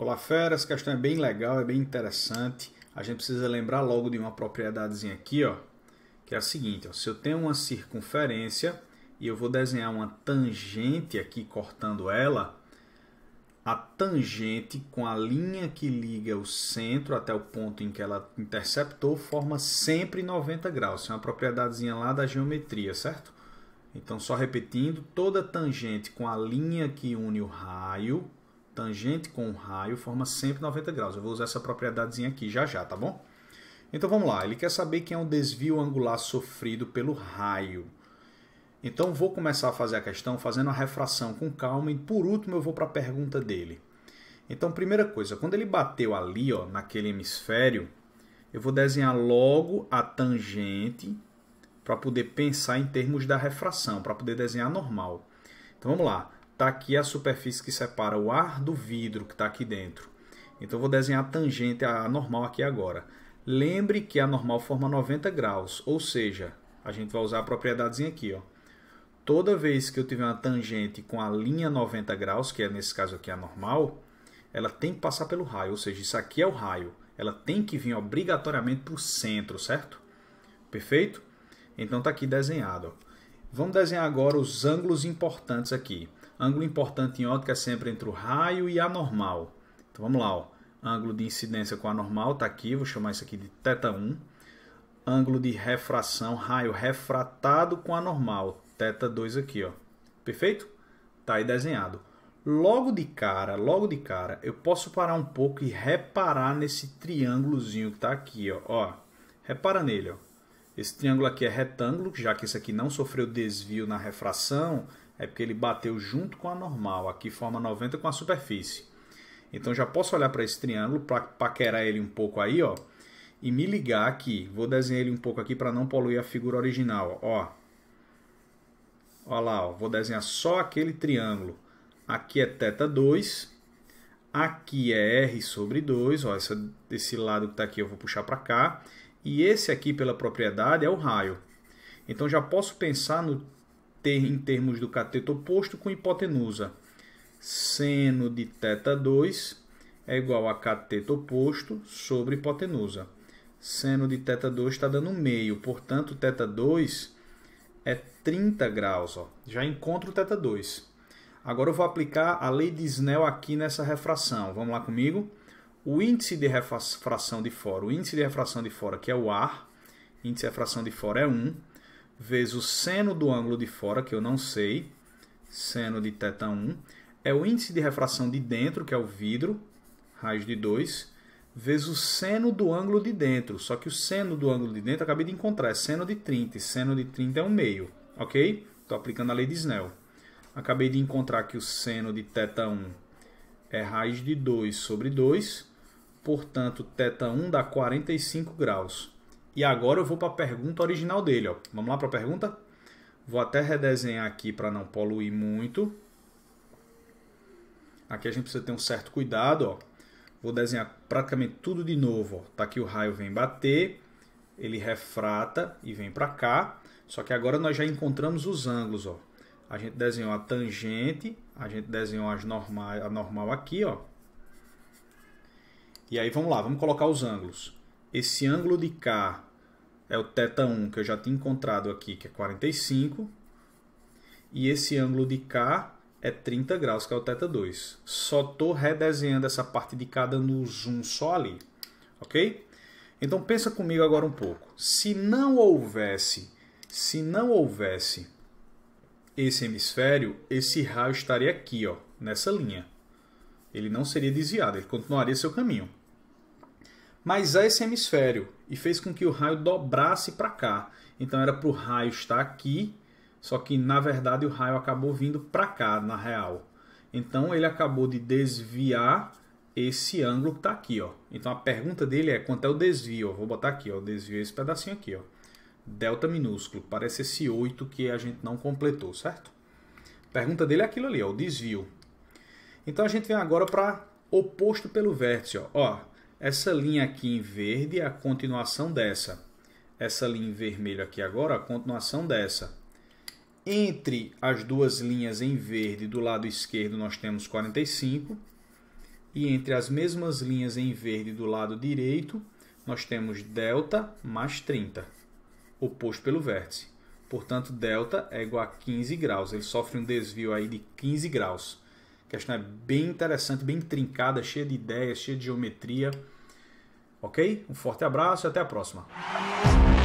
Olá, fera. Essa questão é bem legal, é bem interessante. A gente precisa lembrar logo de uma propriedadezinha aqui, ó, que é a seguinte. Ó, se eu tenho uma circunferência e eu vou desenhar uma tangente aqui cortando ela, a tangente com a linha que liga o centro até o ponto em que ela interceptou forma sempre 90 graus. Isso é uma propriedadezinha lá da geometria, certo? Então, só repetindo, toda tangente com a linha que une o raio Tangente com raio forma sempre 90 graus. Eu vou usar essa propriedadezinha aqui já já, tá bom? Então vamos lá, ele quer saber quem é o desvio angular sofrido pelo raio. Então vou começar a fazer a questão fazendo a refração com calma e por último eu vou para a pergunta dele. Então primeira coisa, quando ele bateu ali, ó, naquele hemisfério, eu vou desenhar logo a tangente para poder pensar em termos da refração, para poder desenhar normal. Então vamos lá está aqui a superfície que separa o ar do vidro que está aqui dentro. Então, vou desenhar a tangente, a normal aqui agora. Lembre que a normal forma 90 graus, ou seja, a gente vai usar a propriedadezinha aqui. Ó. Toda vez que eu tiver uma tangente com a linha 90 graus, que é nesse caso aqui a normal, ela tem que passar pelo raio, ou seja, isso aqui é o raio. Ela tem que vir obrigatoriamente para o centro, certo? Perfeito? Então está aqui desenhado. Ó. Vamos desenhar agora os ângulos importantes aqui. Ângulo importante em ótica é sempre entre o raio e a normal. Então vamos lá, ó. ângulo de incidência com a normal está aqui, vou chamar isso aqui de θ1. Ângulo de refração, raio refratado com a normal, θ2 aqui, ó. Perfeito? Tá aí desenhado. Logo de cara, logo de cara, eu posso parar um pouco e reparar nesse triângulozinho que está aqui, ó. ó. Repara nele, ó. Esse triângulo aqui é retângulo, já que esse aqui não sofreu desvio na refração, é porque ele bateu junto com a normal, aqui forma 90 com a superfície. Então já posso olhar para esse triângulo, para paquerar ele um pouco aí, ó, e me ligar aqui. Vou desenhar ele um pouco aqui para não poluir a figura original, ó. Olha lá, ó, vou desenhar só aquele triângulo. Aqui é θ 2, aqui é R sobre 2, ó, essa, esse lado que está aqui eu vou puxar para cá, e esse aqui pela propriedade é o raio. Então já posso pensar no ter, em termos do cateto oposto com hipotenusa. Seno de θ2 é igual a cateto oposto sobre hipotenusa. Seno de θ2 está dando meio, portanto, θ2 é 30 graus. Ó. Já encontro o θ2. Agora eu vou aplicar a lei de Snell aqui nessa refração. Vamos lá comigo? O índice de refração de fora, o índice de refração de fora, que é o ar, índice de refração de fora é 1 vezes o seno do ângulo de fora, que eu não sei, seno de θ 1, é o índice de refração de dentro, que é o vidro, raiz de 2, vezes o seno do ângulo de dentro. Só que o seno do ângulo de dentro eu acabei de encontrar, é seno de 30, e seno de 30 é um meio, ok? Estou aplicando a lei de Snell. Acabei de encontrar que o seno de θ 1 é raiz de 2 sobre 2, portanto, θ1 dá 45 graus. E agora eu vou para a pergunta original dele. Ó. Vamos lá para a pergunta? Vou até redesenhar aqui para não poluir muito. Aqui a gente precisa ter um certo cuidado. Ó. Vou desenhar praticamente tudo de novo. Ó. Tá aqui o raio vem bater, ele refrata e vem para cá. Só que agora nós já encontramos os ângulos. Ó. A gente desenhou a tangente, a gente desenhou as a normal aqui. Ó. E aí vamos lá, vamos colocar os ângulos. Esse ângulo de cá é o θ1 que eu já tinha encontrado aqui, que é 45. E esse ângulo de cá é 30 graus, que é o θ2. Só estou redesenhando essa parte de cá, dando zoom só ali, ok? Então pensa comigo agora um pouco. Se não houvesse, se não houvesse esse hemisfério, esse raio estaria aqui, ó, nessa linha. Ele não seria desviado, ele continuaria seu caminho. Mas há esse hemisfério, e fez com que o raio dobrasse para cá. Então era para o raio estar aqui, só que na verdade o raio acabou vindo para cá, na real. Então ele acabou de desviar esse ângulo que está aqui. Ó. Então a pergunta dele é quanto é o desvio? Vou botar aqui, ó, o desvio esse pedacinho aqui. Ó. Delta minúsculo, parece esse 8 que a gente não completou, certo? A pergunta dele é aquilo ali, ó, o desvio. Então a gente vem agora para oposto pelo vértice. Ó. ó essa linha aqui em verde é a continuação dessa. Essa linha em vermelho aqui agora é a continuação dessa. Entre as duas linhas em verde do lado esquerdo nós temos 45. E entre as mesmas linhas em verde do lado direito nós temos delta mais 30, oposto pelo vértice. Portanto, delta é igual a 15 graus. Ele sofre um desvio aí de 15 graus questão é bem interessante, bem trincada, cheia de ideias, cheia de geometria. Ok? Um forte abraço e até a próxima.